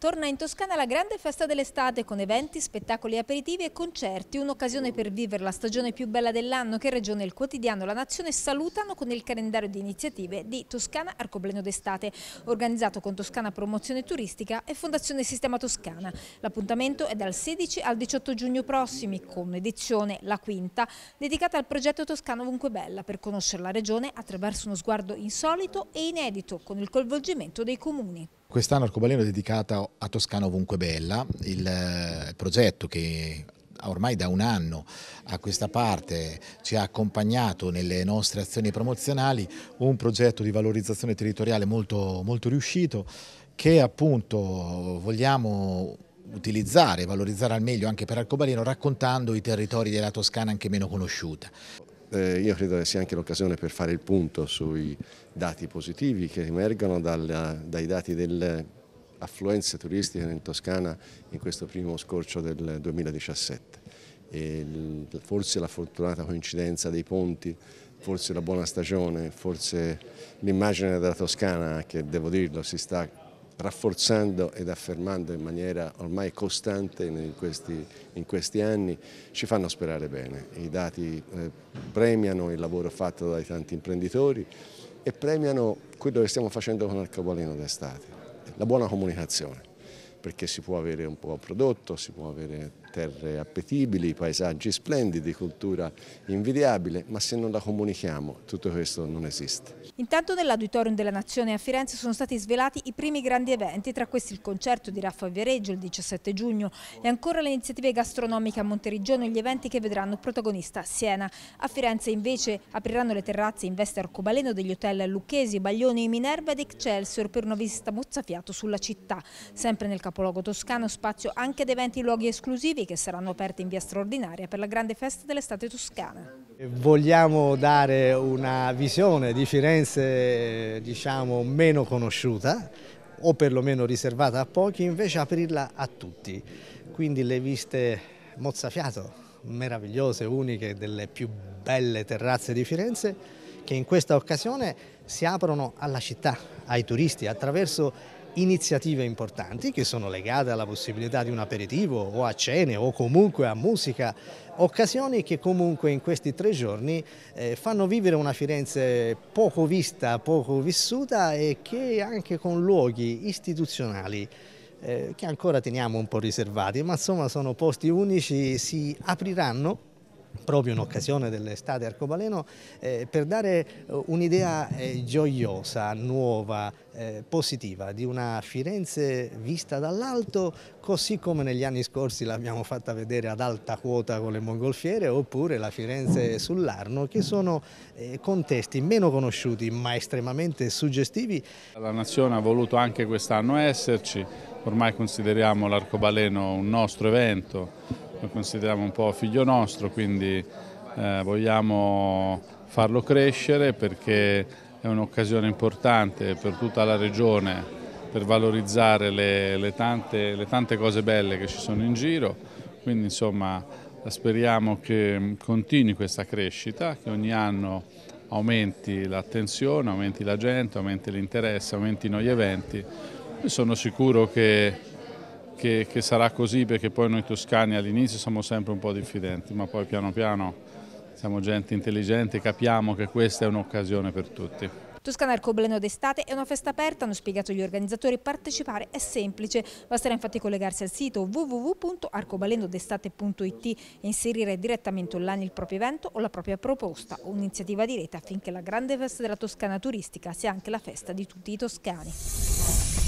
Torna in Toscana la grande festa dell'estate con eventi, spettacoli aperitivi e concerti, un'occasione per vivere la stagione più bella dell'anno che Regione, il quotidiano, la Nazione salutano con il calendario di iniziative di Toscana Arcobleno d'estate, organizzato con Toscana Promozione Turistica e Fondazione Sistema Toscana. L'appuntamento è dal 16 al 18 giugno prossimi con edizione La Quinta, dedicata al progetto Toscana ovunque bella per conoscere la Regione attraverso uno sguardo insolito e inedito con il coinvolgimento dei comuni. Quest'anno Arcobaleno è dedicato a Toscana ovunque bella, il eh, progetto che ormai da un anno a questa parte ci ha accompagnato nelle nostre azioni promozionali, un progetto di valorizzazione territoriale molto, molto riuscito che appunto vogliamo utilizzare e valorizzare al meglio anche per Arcobaleno raccontando i territori della Toscana anche meno conosciuta eh, io credo che sia anche l'occasione per fare il punto sui dati positivi che emergono dalla, dai dati delle affluenze turistiche in Toscana in questo primo scorcio del 2017. Il, forse la fortunata coincidenza dei ponti, forse la buona stagione, forse l'immagine della Toscana che devo dirlo si sta rafforzando ed affermando in maniera ormai costante in questi, in questi anni, ci fanno sperare bene. I dati eh, premiano il lavoro fatto dai tanti imprenditori e premiano quello che stiamo facendo con Arcobaleno d'estate, la buona comunicazione, perché si può avere un po' prodotto, si può avere terre appetibili, paesaggi splendidi, cultura invidiabile, ma se non la comunichiamo tutto questo non esiste. Intanto nell'Auditorium della Nazione a Firenze sono stati svelati i primi grandi eventi, tra questi il concerto di Raffa Viareggio il 17 giugno e ancora le iniziative gastronomiche a Monteriggiano e gli eventi che vedranno protagonista Siena. A Firenze invece apriranno le terrazze in veste arcobaleno degli hotel Lucchesi, Baglioni, Minerva ed Excelsior per una visita mozzafiato sulla città. Sempre nel capoluogo toscano spazio anche ad eventi e luoghi esclusivi estivi che saranno aperti in via straordinaria per la grande festa dell'estate toscana. Vogliamo dare una visione di Firenze diciamo, meno conosciuta o perlomeno riservata a pochi, invece aprirla a tutti. Quindi le viste mozzafiato, meravigliose, uniche, delle più belle terrazze di Firenze che in questa occasione si aprono alla città, ai turisti, attraverso iniziative importanti che sono legate alla possibilità di un aperitivo o a cene o comunque a musica, occasioni che comunque in questi tre giorni eh, fanno vivere una Firenze poco vista, poco vissuta e che anche con luoghi istituzionali eh, che ancora teniamo un po' riservati, ma insomma sono posti unici, si apriranno proprio in occasione dell'estate arcobaleno, eh, per dare eh, un'idea eh, gioiosa, nuova, eh, positiva di una Firenze vista dall'alto, così come negli anni scorsi l'abbiamo fatta vedere ad alta quota con le mongolfiere, oppure la Firenze sull'Arno, che sono eh, contesti meno conosciuti ma estremamente suggestivi. La Nazione ha voluto anche quest'anno esserci, ormai consideriamo l'arcobaleno un nostro evento, lo consideriamo un po' figlio nostro, quindi eh, vogliamo farlo crescere perché è un'occasione importante per tutta la regione per valorizzare le, le, tante, le tante cose belle che ci sono in giro, quindi insomma speriamo che continui questa crescita, che ogni anno aumenti l'attenzione, aumenti la gente, aumenti l'interesse, aumentino gli eventi. sono sicuro che che, che sarà così perché poi noi toscani all'inizio siamo sempre un po' diffidenti, ma poi piano piano siamo gente intelligente, capiamo che questa è un'occasione per tutti. Toscana Arcobaleno d'estate è una festa aperta, hanno spiegato gli organizzatori, partecipare è semplice, basterà infatti collegarsi al sito www.arcobalenodestate.it e inserire direttamente online il proprio evento o la propria proposta o un'iniziativa rete affinché la grande festa della Toscana turistica sia anche la festa di tutti i toscani.